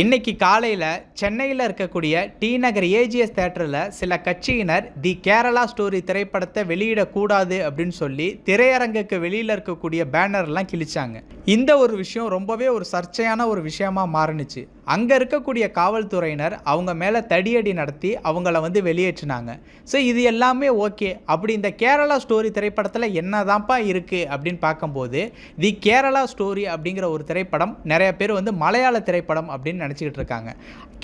இன்னைக்கு காலையில் சென்னையில் இருக்கக்கூடிய டி நகர் ஏஜிஎஸ் தேட்டரில் சில கட்சியினர் தி கேரளா ஸ்டோரி திரைப்படத்தை வெளியிடக்கூடாது அப்படின்னு சொல்லி திரையரங்குக்கு வெளியில் இருக்கக்கூடிய பேனர்லாம் கிழிச்சாங்க இந்த ஒரு விஷயம் ரொம்பவே ஒரு சர்ச்சையான ஒரு விஷயமா மாறுனுச்சு அங்கே இருக்கக்கூடிய காவல்துறையினர் அவங்க மேலே தடியடி நடத்தி அவங்கள வந்து வெளியேற்றினாங்க ஸோ இது எல்லாமே ஓகே அப்படி இந்த கேரளா ஸ்டோரி திரைப்படத்தில் என்ன தான்ப்பா இருக்குது அப்படின்னு பார்க்கும்போது தி கேரளா ஸ்டோரி அப்படிங்கிற ஒரு திரைப்படம் நிறைய பேர் வந்து மலையாள திரைப்படம் அப்படின்னு நினச்சிக்கிட்டு இருக்காங்க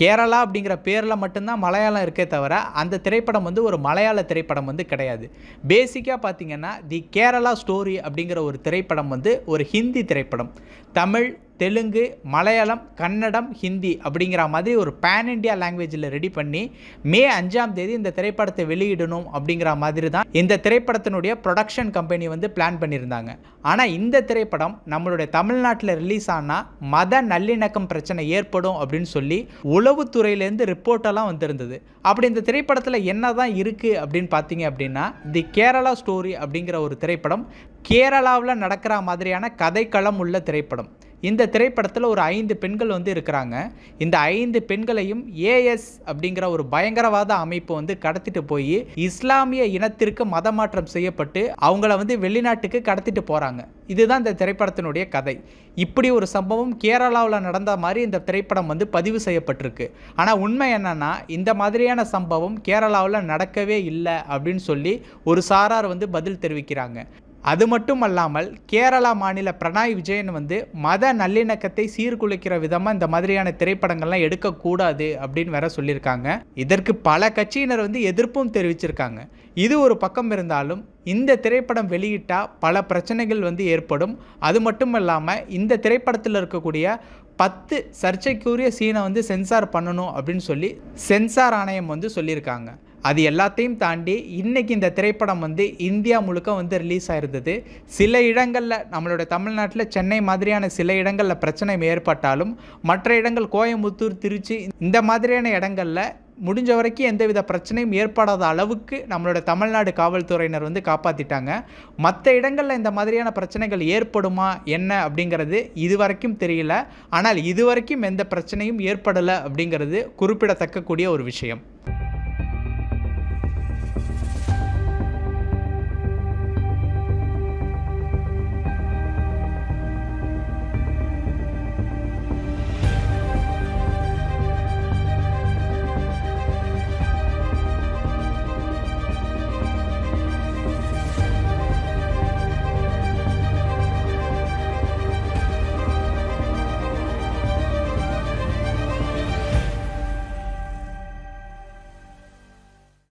கேரளா அப்படிங்கிற பேரில் மட்டும்தான் மலையாளம் இருக்கே தவிர அந்த திரைப்படம் வந்து ஒரு மலையாள திரைப்படம் வந்து கிடையாது பேசிக்காக பார்த்திங்கன்னா தி கேரளா ஸ்டோரி அப்படிங்கிற ஒரு திரைப்படம் வந்து ஒரு ஹிந்தி திரைப்படம் தமிழ் தெலுங்கு மலையாளம் கன்னடம் ஹிந்தி அப்படிங்கிற மாதிரி ஒரு பேன் இண்டியா லாங்குவேஜில் ரெடி பண்ணி மே அஞ்சாம் தேதி இந்த திரைப்படத்தை வெளியிடணும் அப்படிங்கிற மாதிரி தான் இந்த திரைப்படத்தினுடைய ப்ரொடக்ஷன் கம்பெனி வந்து பிளான் பண்ணியிருந்தாங்க ஆனால் இந்த திரைப்படம் நம்மளுடைய தமிழ்நாட்டில் ரிலீஸ் ஆனால் மத நல்லிணக்கம் பிரச்சனை ஏற்படும் அப்படின்னு சொல்லி உளவுத்துறையிலேருந்து ரிப்போர்ட்டெல்லாம் வந்திருந்தது அப்படி இந்த திரைப்படத்தில் என்ன தான் இருக்குது அப்படின்னு பார்த்தீங்க அப்படின்னா தி கேரளா ஸ்டோரி அப்படிங்கிற ஒரு திரைப்படம் கேரளாவில் நடக்கிற மாதிரியான கதைக்களம் உள்ள திரைப்படம் இந்த திரைப்படத்தில் ஒரு ஐந்து பெண்கள் வந்து இருக்கிறாங்க இந்த ஐந்து பெண்களையும் ஏஎஸ் அப்படிங்கிற ஒரு பயங்கரவாத அமைப்பு வந்து கடத்திட்டு போய் இஸ்லாமிய இனத்திற்கு மதமாற்றம் செய்யப்பட்டு அவங்கள வந்து வெளிநாட்டுக்கு கடத்திட்டு போகிறாங்க இதுதான் இந்த திரைப்படத்தினுடைய கதை இப்படி ஒரு சம்பவம் கேரளாவில் நடந்த மாதிரி இந்த திரைப்படம் வந்து பதிவு செய்யப்பட்டிருக்கு ஆனால் உண்மை என்னன்னா இந்த மாதிரியான சம்பவம் கேரளாவில் நடக்கவே இல்லை அப்படின்னு சொல்லி ஒரு சாரார் வந்து பதில் தெரிவிக்கிறாங்க அது மட்டும் அல்லாமல் கேரளா மாநில பிரணாய் விஜயன் வந்து மத நல்லிணக்கத்தை சீர்குலைக்கிற விதமாக இந்த மாதிரியான திரைப்படங்கள்லாம் எடுக்கக்கூடாது அப்படின்னு வேற சொல்லியிருக்காங்க இதற்கு பல கட்சியினர் வந்து எதிர்ப்பும் தெரிவிச்சிருக்காங்க இது ஒரு பக்கம் இருந்தாலும் இந்த திரைப்படம் வெளியிட்டால் பல பிரச்சனைகள் வந்து ஏற்படும் அது மட்டும் இல்லாமல் இந்த திரைப்படத்தில் இருக்கக்கூடிய பத்து சர்ச்சைக்குரிய சீனை வந்து சென்சார் பண்ணணும் அப்படின்னு சொல்லி சென்சார் ஆணையம் வந்து சொல்லியிருக்காங்க அது எல்லாத்தையும் தாண்டி இன்றைக்கி இந்த திரைப்படம் வந்து இந்தியா முழுக்க வந்து ரிலீஸ் ஆகிருந்தது சில இடங்களில் நம்மளோட தமிழ்நாட்டில் சென்னை மாதிரியான சில இடங்களில் பிரச்சனை ஏற்பட்டாலும் மற்ற இடங்கள் கோயம்புத்தூர் திருச்சி இந்த மாதிரியான இடங்களில் முடிஞ்ச வரைக்கும் எந்தவித பிரச்சனையும் ஏற்படாத அளவுக்கு நம்மளோட தமிழ்நாடு காவல்துறையினர் வந்து காப்பாற்றிட்டாங்க மற்ற இடங்களில் இந்த மாதிரியான பிரச்சனைகள் ஏற்படுமா என்ன அப்படிங்கிறது இது வரைக்கும் தெரியல ஆனால் இது வரைக்கும் எந்த பிரச்சனையும் ஏற்படலை அப்படிங்கிறது குறிப்பிடத்தக்கக்கூடிய ஒரு விஷயம்